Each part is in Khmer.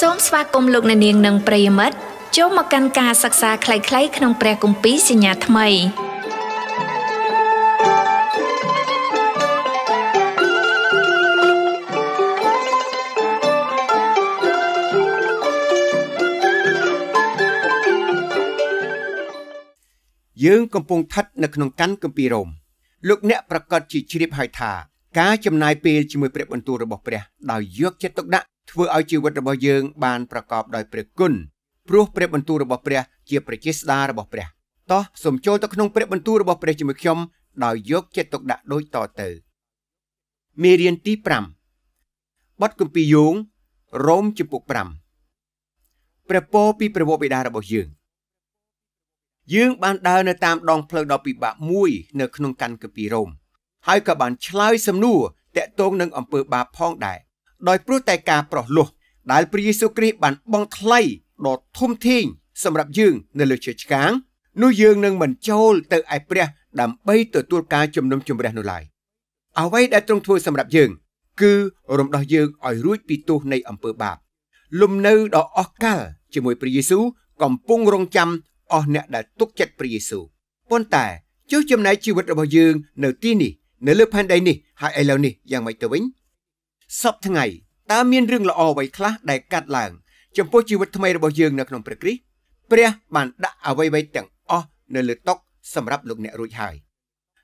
សូមស្វាគមន៍លោកអ្នកនាងនិងប្រិយមិត្តចូលមកកាន់ការសិក្សាខ្លីៗក្នុង ព្រះគម្ពីរសញ្ញាថ្មីយើងកំពុងឋិតនៅក្នុងកាន់គម្ពីររ៉ូមលោកអ្នកប្រកាសជាជ្រាបហើយថា ការចំណាយពេលជាមួយព្រះបន្ទូលរបស់ព្រះដោយយកចិត្តទុកដាក់ធ្វើឲ្យជីវិតរបស់យើងបានប្រកបដោយព្រះគុណព្រោះព្រះបន្ទូលរបស់ព្រះជាព្រះជាស្ដាររបស់ព្រះតោះសូមចូលទៅក្នុងព្រះបន្ទូលរបស់ព្រះជាមួយខ្ញុំដោយយកចិត្តទុកដាក់ដូចតទៅមេរៀនទី5បទគម្ពីរយោងរ៉ូមជំពូក5ព្រះពរពីព្រះវរបិតារបស់យើងយើងបានដើរនៅតាមដងផ្លូវដ៏ពិបាកមួយនៅក្នុងកាន់គម្ពីររ៉ូមហើយក៏បានឆ្លើយសំណួរតាក់ទងនឹងអំពើបាបផងដែរដោយព្រោះតែការប្រោះលោះដែលព្រះយេស៊ូវគ្រីស្ទបានបង់ថ្លៃដ៏ធំធេងសម្រាប់យើងនៅលើជាឆ្កាងនោះយើងនឹងមិនចូលទៅឯព្រះដើម្បីទទួលការជំនុំជម្រះនោះឡើយអ្វីដែលទ្រង់ធ្វើសម្រាប់យើង គឺរំដោះយើងឲ្យរួចពីទោសនៃអំពើបាប លំនៅដ៏អស្ចារ្យជាមួយព្រះយេស៊ូវកំពុងរងចាំអស់អ្នកដែលទុកចិត្តព្រះយេស៊ូវប៉ុន្តែជួយចំណាយជីវិតរបស់យើងនៅទីនេះនៅលើផែនដីនេះហើយឥឡូវនេះយ៉ាងម៉េចទៅវិញសពថ្ងៃតើមានរឿងល្អអ្វីខ្លះដែលកាត់ឡើងចំពោះជីវិតថ្មីរបស់យើង នៅក្នុងព្រះគ្រីស្ទព្រះបានដាក់អ្វីៗទាំងអស់នៅលើតុសម្រាប់លោកអ្នករួចហើយ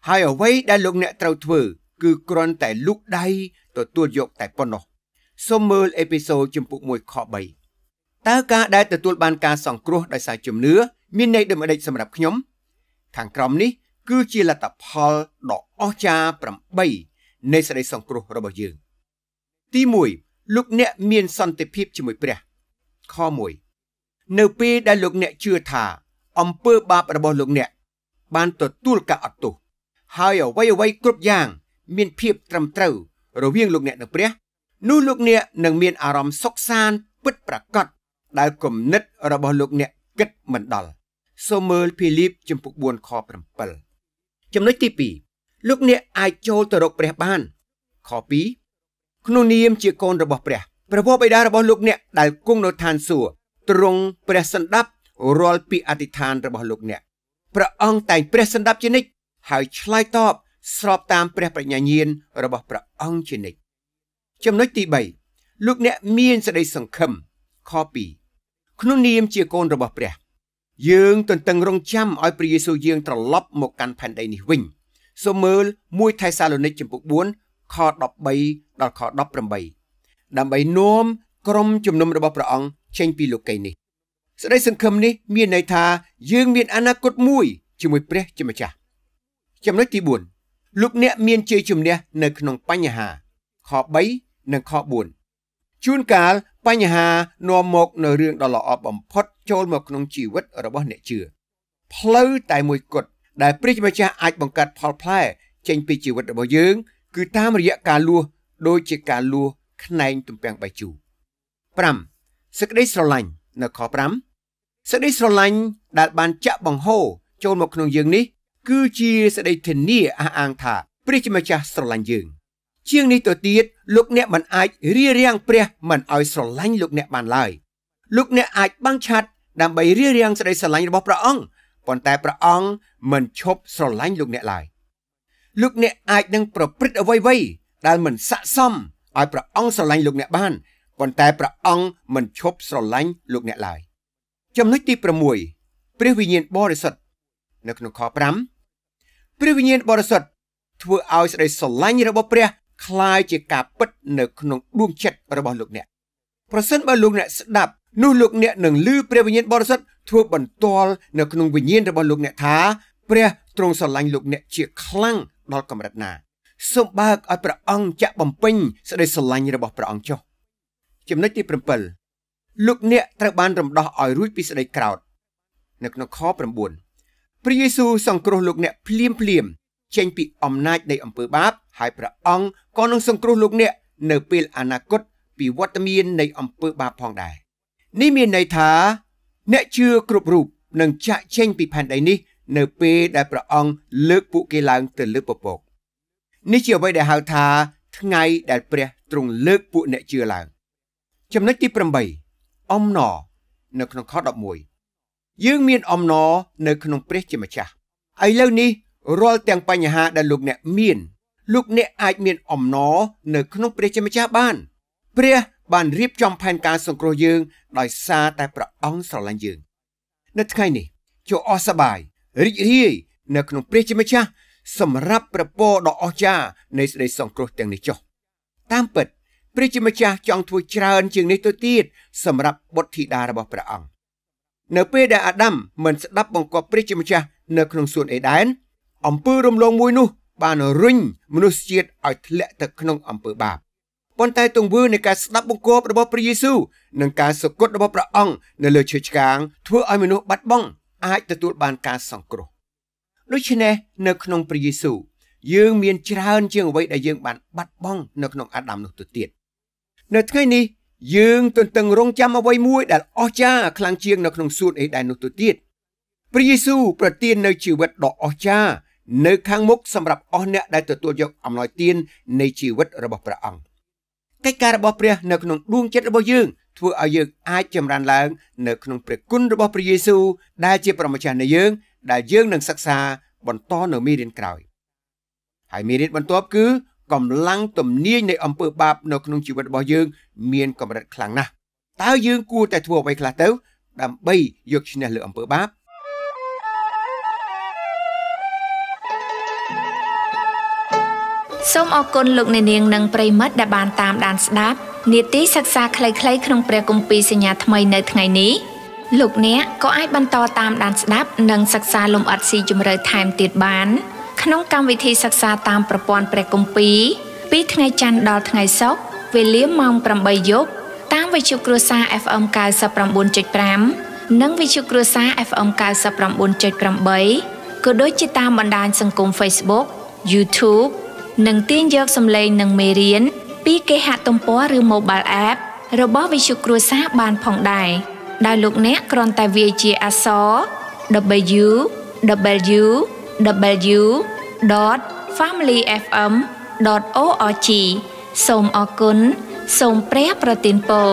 ហើយអ្វីដែលលោកអ្នកត្រូវធ្វើ គឺគ្រាន់តែលូកដៃទទួលយក តែប៉ុណ្ណោះសូមមើលអេពីសូតចំពុក1ខ3តើការដែលទទួលបានការសង្គ្រោះដោយសារជំនឿមានន័យដូចម្តេចសម្រាប់ខ្ញុំខាងក្រោមនេះគឺជាលទ្ធផលដ៏អស្ចារ្យ8នៃសេចក្តីសង្គ្រោះរបស់យើងទី1លោកអ្នកមានសន្តិភាពជាមួយព្រះខ1នៅពេលដែលលោកអ្នកជឿថា អំពើបាបរបស់លោកអ្នកបាន ទទួលការអត់ទោសហើយអ្វីអ្វីគ្រប់យ៉ាង មានភាពត្រឹមត្រូវរវាងលោកអ្នក និងព្រះនោះលោកអ្នកនឹងមានអារម្មណ៍សុខសាន្តពិតប្រាកដដែលគំនិត របស់លោកអ្នកគិតមិនដល់សូមមើលភីលីបជំពូក4ខ7ចំណុចទី2លោកអ្នកអាចចូលទៅរកព្រះបានខ2ក្នុងនាមជាកូនរបស់ព្រះព្រះវរបិតារបស់លោកអ្នកដែលគង់នៅឋានសួគ៌ទ្រង់ព្រះសន្តាប់រាល់ពាក្យអធិដ្ឋានរបស់លោកអ្នកព្រះអង្គតែងព្រះសន្តាប់ជានិច្ចហើយឆ្លើយតបស្របតាមព្រះប្រាជ្ញាញាណរបស់ព្រះអង្គជានិច្ចចំណុចទី3លោកអ្នកមានសេចក្តីសង្ឃឹមខ2ក្នុងនាមជាកូនរបស់ព្រះយើងទន្ទឹងរង់ចាំឲ្យព្រះយេស៊ូវយាងត្រឡប់មកកាន់ផែនដីនេះវិញសូមមើល1ថេសាឡូនីកចំពុក4ខ13ដល់ខ18ដើម្បីនាំក្រុមជំនុំរបស់ព្រះអង្គចេញពីលោកីយ៍នេះសេចក្តីសង្ឃឹមនេះ មានន័យថាយើងមានអនាគតមួយជាមួយព្រះជាម្ចាស់ចំណុចទី4លោកអ្នក មានជ័យជំនះ នៅក្នុងបញ្ហាខ3និងខ4ជួនកាលបញ្ហានាំមក នៅរឿងដ៏ល្អបំផុតចូលមកក្នុងជីវិតរបស់អ្នកជឿផ្លូវតែមួយគត់ដែលព្រះជាម្ចាស់អាចបង្កើតផលផ្លែ ចេញពីជីវិតរបស់យើងគឺតាមរយៈការលួសដូចជាការលួសខ្នែងទំពាំងបាយជូរ5សេចក្តីស្រឡាញ់នៅខ5សេចក្តីស្រឡាញ់ដែលបានចាក់បង្ហូរចូលមកក្នុងយើងនេះ គឺជាសេចក្តីធានាអះអាងថាព្រះជាម្ចាស់ស្រឡាញ់យើង ជាងនេះទៅទៀតលោកអ្នកមិនអាចរៀបរៀងព្រះមិនឲ្យស្រឡាញ់លោកអ្នកបានឡើយលោកអ្នកអាចបាំងឆ័ត្រដើម្បីរៀបរៀងសេចក្តីស្រឡាញ់របស់ព្រះអង្គប៉ុន្តែព្រះអង្គមិនឈប់ស្រឡាញ់លោកអ្នកឡើយលោកអ្នកអាចនឹងប្រព្រឹត្តអ្វីៗដែលមិនស័ក្តិសមឲ្យព្រះអង្គស្រឡាញ់លោកអ្នកបានប៉ុន្តែព្រះអង្គមិនឈប់ស្រឡាញ់លោកអ្នកឡើយចំណុចទី6ព្រះវិញ្ញាណបរិសុទ្ធនៅក្នុងខ5ព្រះវិញ្ញាណបរិសុទ្ធធ្វើឲ្យសេចក្តីស្រឡាញ់របស់ព្រះคล้ายជាការពិតនៅក្នុងដួងចិត្តរបស់លោកអ្នកប្រសិនបើលោកអ្នកស្ដាប់នោះលោកអ្នកនឹងលឺព្រះវិញ្ញាណបរិសុទ្ធធ្វើបន្ទាល់នៅក្នុងវិញ្ញាណរបស់លោកអ្នកថាព្រះទ្រង់ស្រឡាញ់លោកអ្នកជាខ្លាំងដល់កម្រិតណាសូមបើកឲ្យព្រះអង្គចាក់បំពេញសេចក្តីស្រឡាញ់របស់ព្រះអង្គចុះចំណុចទី7លោកអ្នកត្រូវបានរំដោះឲ្យរួច ពីសេចក្តីក្រោធនៅក្នុងខ9ព្រះយេស៊ូវសង្គ្រោះលោកអ្នកភ្លាមភ្លាម ចេញពី អំណាច នៃ អំពើបាប ហើយព្រះអង្គក៏នឹងសង្គ្រោះលោកអ្នក នៅពេលអនាគតពីវត្តមាននៃ អំពើបាបផងដែរនេះមានន័យថា អ្នកជឿគ្រប់រូបនឹងចាក់ចេញពីផែនដីនេះនៅពេលដែលព្រះអង្គលើកពួកគេឡើងទៅលើពពកនេះជាអ្វីដែលហៅថាថ្ងៃដែលព្រះទ្រង់លើកពួកអ្នកជឿឡើង ចំណុចទី8អំណរនៅក្នុងខ11យើងមានអំណរនៅក្នុងព្រះជាម្ចាស់ឥឡូវនេះរាល់ទាំងបញ្ហាដែលលោកអ្នកមានលោកអ្នកអាចមានអំណរនៅក្នុងព្រះជាម្ចាស់បានព្រះបានរៀបចំផែនការសង្គ្រោះយើងដោយសារតែព្រះអង្គស្រឡាញ់យើង នៅថ្ងៃនេះចូលអស់សប្បាយរីករាយនៅក្នុងព្រះជាម្ចាស់សម្រាប់ប្រពរដ៏អស្ចារ្យនៃសេចក្តីសង្គ្រោះទាំងនេះចុះតាមពិត ព្រះជាម្ចាស់ចង់ធ្វើច្រើនជាងនេះទៅទៀតសម្រាប់បុត្រធីតារបស់ព្រះអង្គនៅពេលដែលអាដាមមិនស្ដាប់បង្គាប់ព្រះជាម្ចាស់នៅក្នុងសួនអេដែនអំពើរំលងមួយនោះ បានរុញមនុស្សជាតិឲ្យធ្លាក់ទៅក្នុងអំពើបាបប៉ុន្តែទង្វើនៃការស្ដាប់បង្គាប់របស់ព្រះយេស៊ូវនិងការសគត់របស់ព្រះអង្គនៅលើឈើឆ្កាង ធ្វើឲ្យមនុស្សបាត់បង់អាចទទួលបានការសង្គ្រោះដូច្នេះនៅក្នុងព្រះយេស៊ូវយើងមាន ច្រើនជាងអ្វីដែលយើង បានបាត់បង់នៅក្នុងអាដាមនោះទៅទៀតនៅថ្ងៃនេះយើងទន្ទឹងរង់ចាំអ្វីមួយដែលអស្ចារ្យខ្លាំងជាងនៅក្នុងសួនអេដែននោះទៅទៀតព្រះយេស៊ូវប្រទាននៅជីវិតដ៏អស្ចារ្យនៅ ខាងមុខសម្រាប់អស់អ្នកដែលទទួលយក អំណោយទាន នៃជីវិត របស់ព្រះអង្គកិច្ចការរបស់ព្រះនៅក្នុងដួងចិត្តរបស់យើងធ្វើឲ្យយើងអាចចម្រើនឡើងនៅក្នុងព្រះគុណរបស់ព្រះយេស៊ូវដែលជាប្រមចាស់នៃយើងដែលយើងនឹងសិក្សាបន្តនៅមេរៀនក្រោយហើយមេរៀនបន្ទាប់គឺកម្លាំងទំនាញនៃអំពើបាបនៅក្នុងជីវិតរបស់យើង មានកម្រិតខ្លាំងណាស់តើយើងគួរតែធ្វើអ្វីខ្លះទៅ ដើម្បីយកឈ្នះលើអំពើបាបសូមអរគុណលោកអ្នកនាងនិងប្រិមិត្តដែលបានតាមដានស្ដាប់នីតិសិក្សាខ្លីៗក្នុងព្រះគម្ពីរសញ្ញាថ្មីនៅថ្ងៃនេះលោកអ្នកក៏អាចបន្តតាមដានស្ដាប់និងសិក្សាលំអិតស៊ីជម្រៅថែមទៀតបានក្នុងកម្មវិធីសិក្សាតាមប្រព័ន្ធព្រះគម្ពីរពីថ្ងៃច័ន្ទដល់ថ្ងៃសុក្រវេលាម៉ោង8យប់តាមវិទ្យុគ្រួសារ FM 99.5និងវិទ្យុគ្រួសារ FM 99.8ក៏ដូចជាតាមបណ្ដាញសង្គម Facebook YouTube និងទាញយកសម្លេងនិងមេរៀនពីគេហទំព័រឬ mobile app របស់វិទ្យុគ្រួសារបានផងដែរដោយលោកអ្នកគ្រាន់តែវាយជាអក្សរ www.familyfm.org សូមអរគុណសូមព្រះប្រទានពរ